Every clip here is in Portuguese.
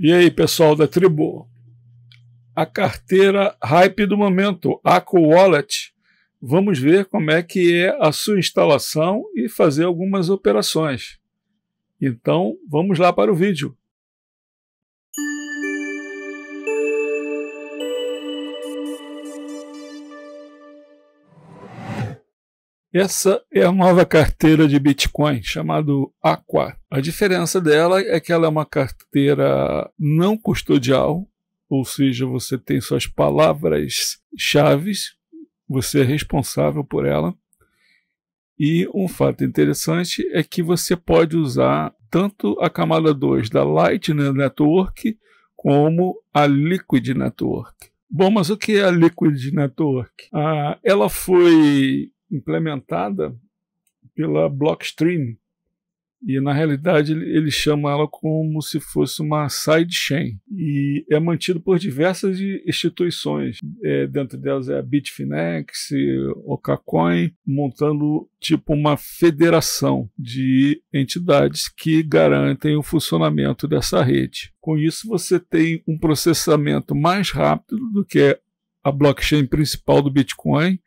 E aí, pessoal da tribo? A carteira hype do momento, Aqua Wallet. Vamos ver como é que é a sua instalação e fazer algumas operações. Então, vamos lá para o vídeo. Essa é a nova carteira de Bitcoin, chamado Aqua. A diferença dela é que ela é uma carteira não custodial, ou seja, você tem suas palavras-chave, você é responsável por ela. E um fato interessante é que você pode usar tanto a camada 2 da Lightning Network como a Liquid Network. Bom, mas o que é a Liquid Network? Ah, ela foi implementada pela Blockstream. E na realidade ele chama ela como se fosse uma sidechain. E é mantido por diversas instituições. É, dentro delas é a Bitfinex, Okacoin, montando tipo uma federação de entidades que garantem o funcionamento dessa rede. Com isso você tem um processamento mais rápido do que a blockchain principal do Bitcoin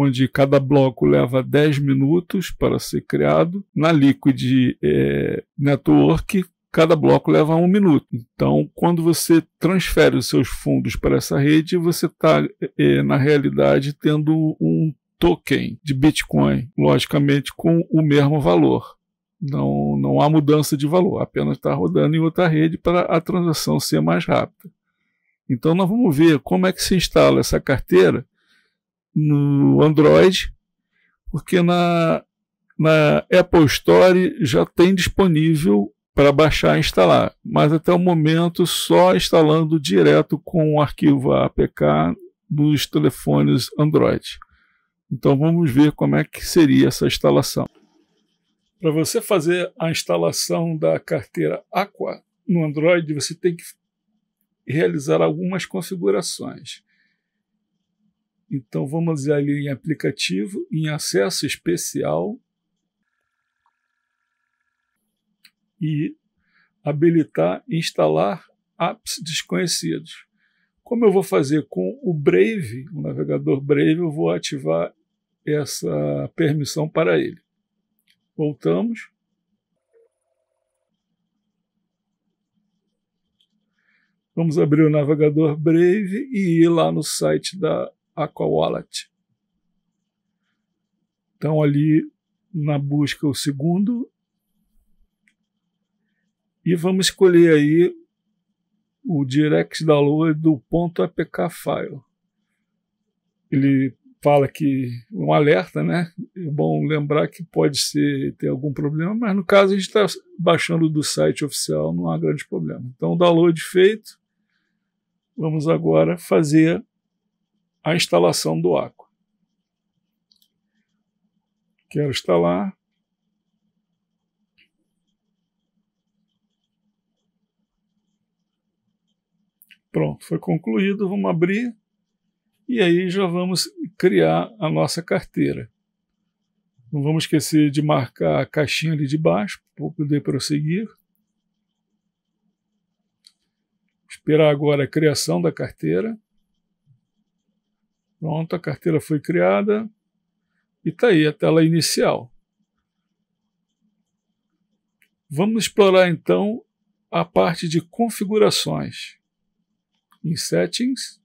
onde cada bloco leva 10 minutos para ser criado. Na Liquid é, Network, cada bloco leva um minuto. Então, quando você transfere os seus fundos para essa rede, você está, é, na realidade, tendo um token de Bitcoin, logicamente com o mesmo valor. Não, não há mudança de valor, apenas está rodando em outra rede para a transação ser mais rápida. Então, nós vamos ver como é que se instala essa carteira no Android, porque na, na Apple Store já tem disponível para baixar e instalar, mas até o momento só instalando direto com o arquivo APK nos telefones Android. Então vamos ver como é que seria essa instalação. Para você fazer a instalação da carteira Aqua no Android, você tem que realizar algumas configurações. Então vamos ali em aplicativo, em acesso especial e habilitar instalar apps desconhecidos. Como eu vou fazer com o Brave, o navegador Brave, eu vou ativar essa permissão para ele. Voltamos. Vamos abrir o navegador Brave e ir lá no site da Aqua Wallet. Então, ali na busca, o segundo. E vamos escolher aí o direct download do ponto .apk file. Ele fala que um alerta, né? É bom lembrar que pode ser ter algum problema, mas no caso a gente está baixando do site oficial, não há grande problema. Então, download feito. Vamos agora fazer a instalação do Aqua. Quero instalar. Pronto, foi concluído. Vamos abrir e aí já vamos criar a nossa carteira. Não vamos esquecer de marcar a caixinha ali de baixo para poder prosseguir. Esperar agora a criação da carteira. Pronto, a carteira foi criada e está aí a tela inicial. Vamos explorar então a parte de configurações. Em Settings,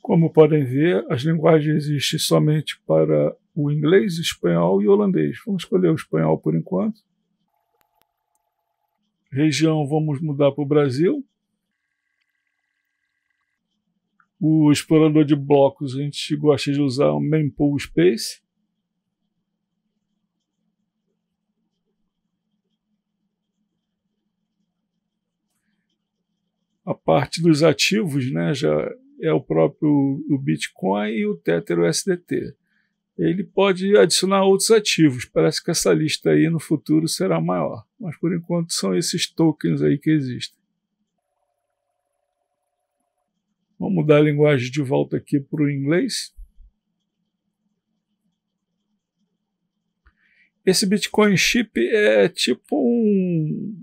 como podem ver, as linguagens existem somente para o inglês, espanhol e holandês. Vamos escolher o espanhol por enquanto. Região, vamos mudar para o Brasil. O explorador de blocos, a gente gosta de usar o mempool space. A parte dos ativos, né, já é o próprio o Bitcoin e o Tether o Ele pode adicionar outros ativos. Parece que essa lista aí no futuro será maior, mas por enquanto são esses tokens aí que existem. Vamos mudar a linguagem de volta aqui para o inglês. Esse Bitcoin chip é tipo um.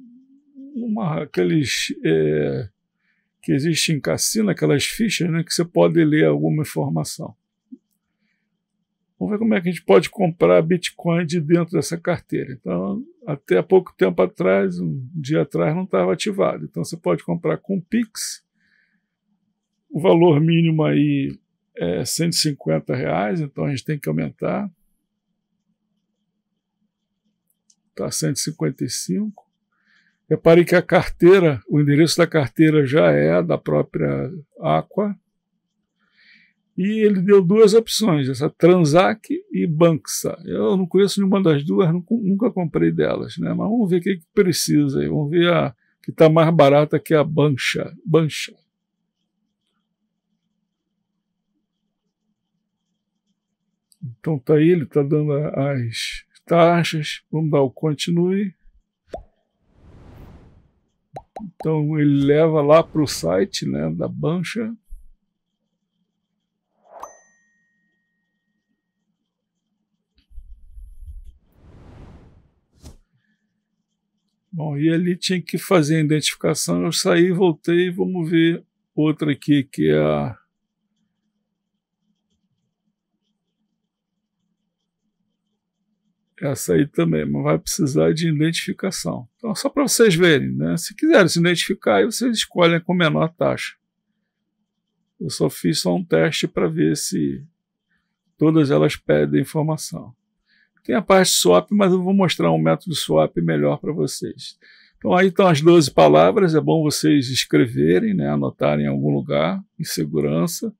Uma, aqueles. É, que existe em cassino, aquelas fichas, né, que você pode ler alguma informação. Vamos ver como é que a gente pode comprar Bitcoin de dentro dessa carteira. Então, até pouco tempo atrás, um dia atrás, não estava ativado. Então, você pode comprar com Pix o valor mínimo aí é 150 reais, então a gente tem que aumentar. Está 155. Reparem que a carteira, o endereço da carteira já é da própria Aqua. E ele deu duas opções, essa Transac e Banxa. Eu não conheço nenhuma das duas, nunca comprei delas, né? Mas vamos ver o que, que precisa aí. Vamos ver a que está mais barata que a Bancha. Bancha. Então tá aí, ele está dando as taxas. Vamos dar o continue. Então ele leva lá para o site né, da bancha. Bom, e ali tinha que fazer a identificação. Eu saí, voltei, vamos ver outra aqui que é a essa aí também, mas vai precisar de identificação. Então, só para vocês verem, né? Se quiserem se identificar, aí vocês escolhem com menor taxa. Eu só fiz só um teste para ver se todas elas pedem informação. Tem a parte swap, mas eu vou mostrar um método swap melhor para vocês. Então aí estão as 12 palavras, é bom vocês escreverem, né, anotarem em algum lugar, em segurança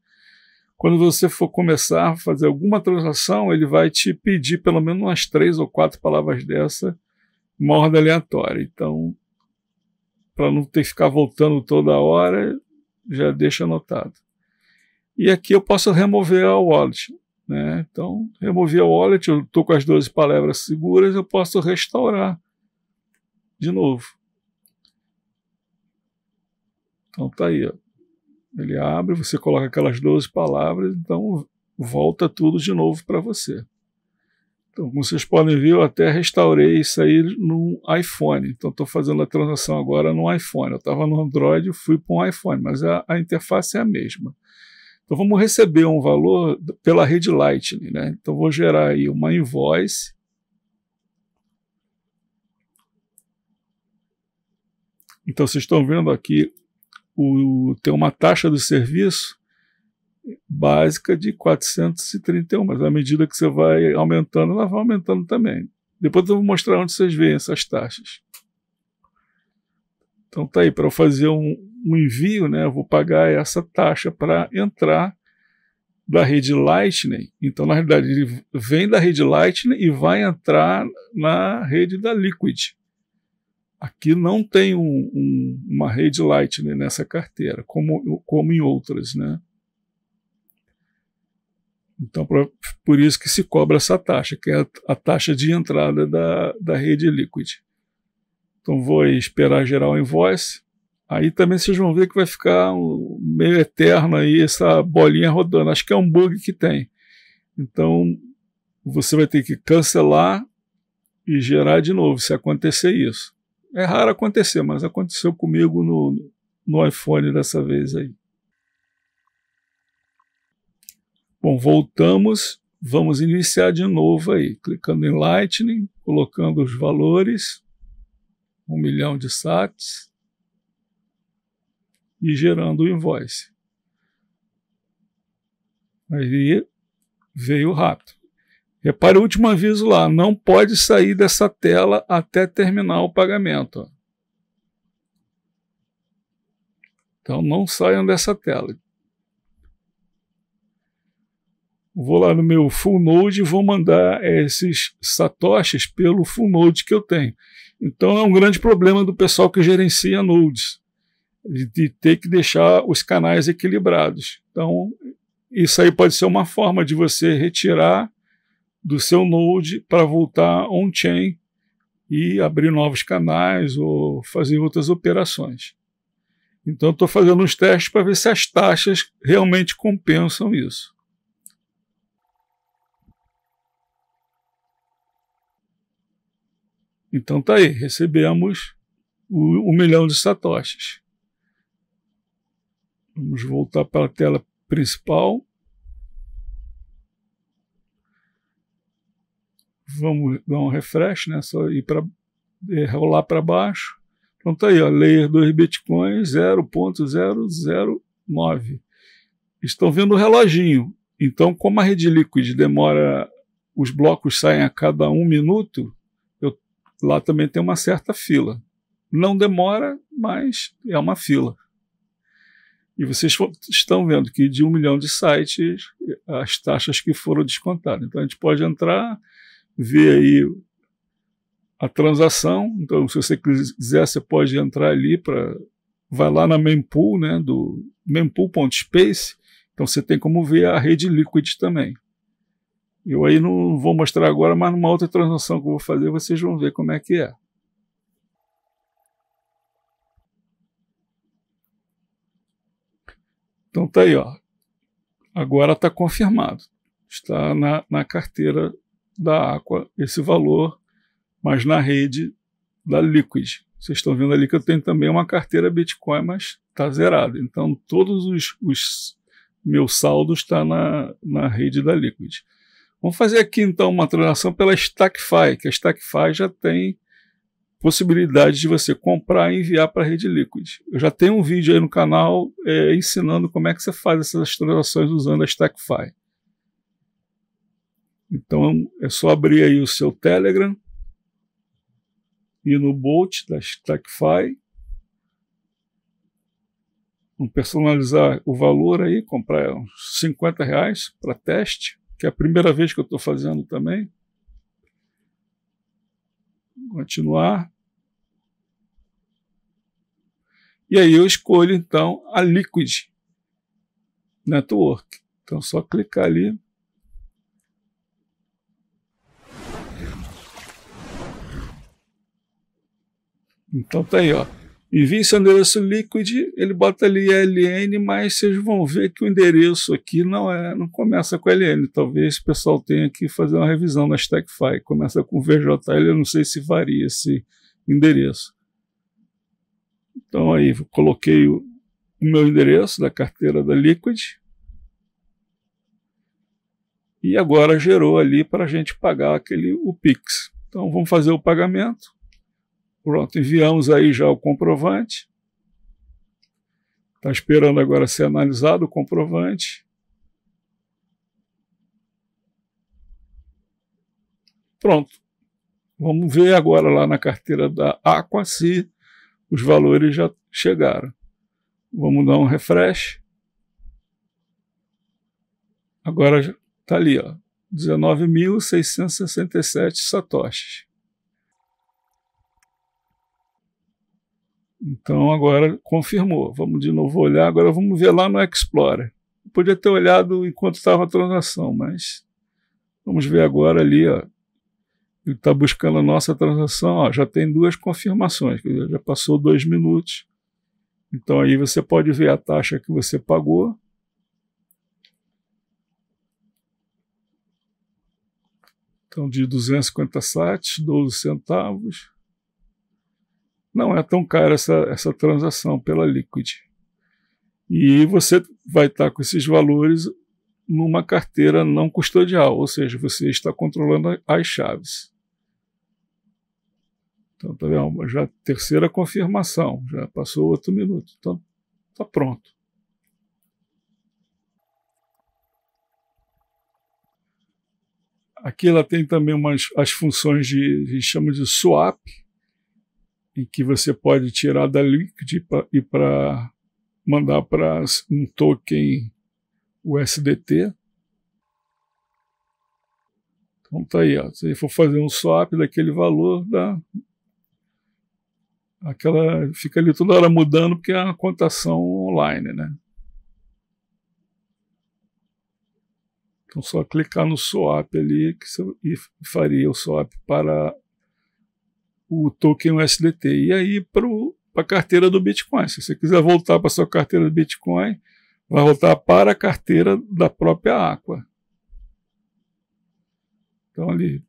quando você for começar a fazer alguma transação, ele vai te pedir pelo menos umas três ou quatro palavras dessa, uma ordem aleatória. Então, para não ter que ficar voltando toda hora, já deixa anotado. E aqui eu posso remover a wallet. Né? Então, removi a wallet, eu estou com as 12 palavras seguras, eu posso restaurar de novo. Então está aí, ó. Ele abre, você coloca aquelas 12 palavras, então volta tudo de novo para você. Então, como vocês podem ver, eu até restaurei isso aí no iPhone. Então, estou fazendo a transação agora no iPhone. Eu estava no Android e fui para um iPhone, mas a, a, interface é a mesma. Então, vamos receber um valor pela rede Lightning. Né? Então, vou gerar aí uma invoice. Então, vocês estão vendo aqui o, tem uma taxa do serviço básica de 431, mas à medida que você vai aumentando, ela vai aumentando também. Depois eu vou mostrar onde vocês veem essas taxas. Então tá aí, para eu fazer um, um, envio, né, eu vou pagar essa taxa para entrar da rede Lightning. Então, na realidade, ele vem da rede Lightning e vai entrar na rede da Liquid. Aqui não tem um, um, uma rede Lightning nessa carteira, como, como em outras, né? Então, pra, por isso que se cobra essa taxa, que é a, a taxa de entrada da, da rede Liquid. Então, vou esperar gerar o invoice. Aí também vocês vão ver que vai ficar um, meio eterno aí essa bolinha rodando. Acho que é um bug que tem. Então, você vai ter que cancelar e gerar de novo, se acontecer isso. É raro acontecer, mas aconteceu comigo no, no iPhone dessa vez aí. Bom, voltamos. Vamos iniciar de novo aí, clicando em Lightning, colocando os valores, um milhão de sats, e gerando o invoice. Aí veio rápido. Repare o último aviso lá: não pode sair dessa tela até terminar o pagamento. Então não saiam dessa tela. Vou lá no meu full node e vou mandar é, esses satoshis pelo full node que eu tenho. Então é um grande problema do pessoal que gerencia nodes, de ter que deixar os canais equilibrados. Então isso aí pode ser uma forma de você retirar do seu node para voltar on-chain e abrir novos canais ou fazer outras operações. Então, estou fazendo uns testes para ver se as taxas realmente compensam isso. Então tá aí, recebemos o, o milhão de satoshis. Vamos voltar para a tela principal. vamos dar um refresh, né? Só ir para é, rolar para baixo. Então tá aí, ó, layer 2 bitcoins 0.009. Estão vendo o reloginho. Então, como a rede liquid demora, os blocos saem a cada um minuto, eu, lá também tem uma certa fila. Não demora, mas é uma fila. E vocês estão vendo que de um milhão de sites, as taxas que foram descontadas. Então a gente pode entrar, ver aí a transação. Então, se você quiser, você pode entrar ali para. Vai lá na mempool, né? Do mempool.space. Então, você tem como ver a rede liquid também. Eu aí não vou mostrar agora, mas numa outra transação que eu vou fazer, vocês vão ver como é que é. Então tá aí, ó. Agora está confirmado. Está na, na carteira da Aqua esse valor, mas na rede da Liquid. Vocês estão vendo ali que eu tenho também uma carteira Bitcoin, mas está zerada. Então, todos os, os meus saldos estão tá na, na rede da Liquid. Vamos fazer aqui, então, uma transação pela StackFi, que a StackFi já tem possibilidade de você comprar e enviar para a rede Liquid. Eu já tenho um vídeo aí no canal é, ensinando como é que você faz essas transações usando a StackFi. Então é só abrir aí o seu Telegram, e no Bolt da Stackify, vamos personalizar o valor aí, comprar uns 50 reais para teste, que é a primeira vez que eu estou fazendo também. Continuar. E aí eu escolho então a Liquid Network. Então é só clicar ali Então tá aí, ó. Envie seu endereço liquid, ele bota ali LN, mas vocês vão ver que o endereço aqui não é, não começa com LN. Talvez o pessoal tenha que fazer uma revisão na Stackify. Começa com VJL, eu não sei se varia esse endereço. Então aí coloquei o, o meu endereço da carteira da Liquid. E agora gerou ali para a gente pagar aquele o Pix. Então vamos fazer o pagamento. Pronto, enviamos aí já o comprovante. Está esperando agora ser analisado o comprovante. Pronto. Vamos ver agora lá na carteira da Aqua se os valores já chegaram. Vamos dar um refresh. Agora está ali, ó, 19.667 satoshis. Então agora confirmou. Vamos de novo olhar, agora vamos ver lá no Explorer. Eu podia ter olhado enquanto estava a transação, mas vamos ver agora ali, ó. Ele está buscando a nossa transação, ó, já tem duas confirmações, dizer, já passou dois minutos. Então aí você pode ver a taxa que você pagou. Então de 250 sats, 12 centavos não é tão cara essa, essa transação pela Liquid. E você vai estar tá com esses valores numa carteira não custodial, ou seja, você está controlando as chaves. Então, tá vendo? Já terceira confirmação, já passou outro minuto. Então, tá pronto. Aqui ela tem também umas as funções de, a gente chama de swap, e que você pode tirar da Liquid e para mandar para um token USDT. Então tá aí, ó. se for fazer um swap daquele valor, dá aquela fica ali toda hora mudando porque é uma contação online, né? Então só clicar no swap ali que você, e faria o swap para o token USDT. E aí para a carteira do Bitcoin. Se você quiser voltar para sua carteira do Bitcoin, vai voltar para a carteira da própria Aqua. Então ali,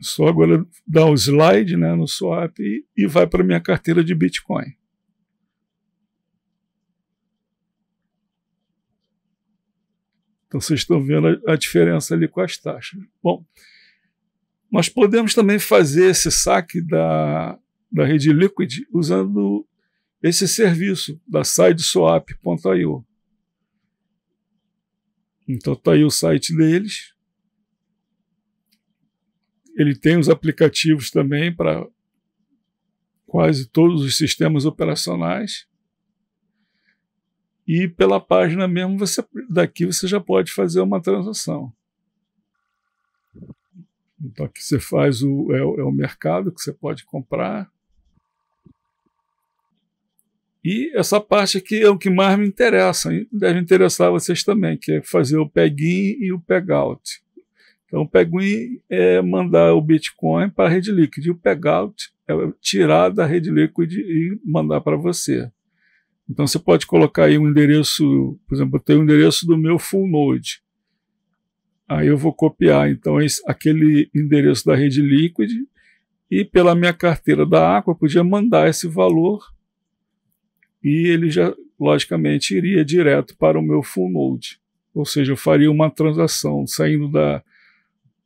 só agora dá o um slide né, no swap e, e vai para minha carteira de Bitcoin. Então vocês estão vendo a, a diferença ali com as taxas. Bom, nós podemos também fazer esse saque da, da rede Liquid usando esse serviço da sideswap.io. Então está aí o site deles. Ele tem os aplicativos também para quase todos os sistemas operacionais. E pela página mesmo, você, daqui você já pode fazer uma transação. Então aqui você faz o é, é o mercado que você pode comprar. E essa parte aqui é o que mais me interessa, e deve interessar vocês também, que é fazer o peg-in e o peg-out. Então o peg-in é mandar o Bitcoin para a rede líquida e o peg-out é tirar da rede líquida e mandar para você. Então você pode colocar aí um endereço, por exemplo, eu tenho o um endereço do meu full node. Aí eu vou copiar então esse, aquele endereço da rede Liquid e pela minha carteira da Aqua podia mandar esse valor e ele já logicamente iria direto para o meu full node. Ou seja, eu faria uma transação saindo da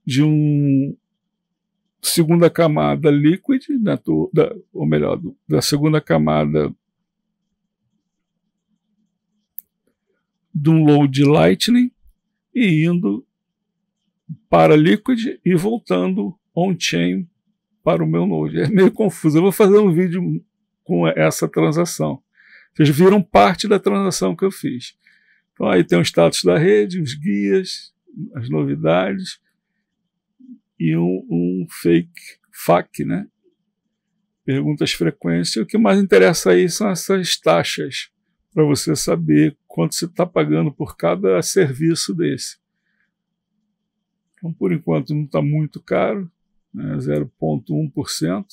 de um segunda camada liquid, né, do, da, ou melhor, do, da segunda camada de um load Lightning e indo para Liquid e voltando on-chain para o meu Node. É meio confuso. Eu vou fazer um vídeo com essa transação. Vocês viram parte da transação que eu fiz. Então aí tem o status da rede, os guias, as novidades e um, um fake FAQ, né? Perguntas frequentes. o que mais interessa aí são essas taxas para você saber quanto você está pagando por cada serviço desse. Então, por enquanto, não está muito caro, né, 0,1%.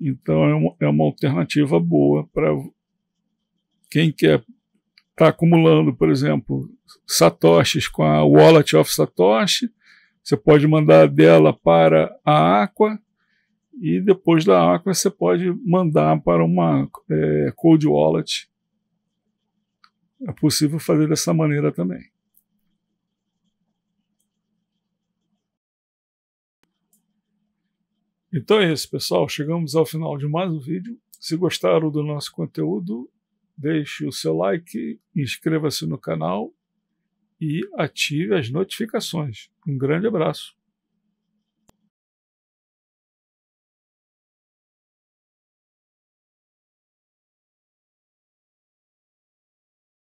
Então, é uma, é uma alternativa boa para quem quer está acumulando, por exemplo, satoshis com a Wallet of Satoshi, você pode mandar dela para a Aqua e depois da Aqua você pode mandar para uma é, Cold Wallet é possível fazer dessa maneira também. Então é isso, pessoal. Chegamos ao final de mais um vídeo. Se gostaram do nosso conteúdo, deixe o seu like, inscreva-se no canal e ative as notificações. Um grande abraço.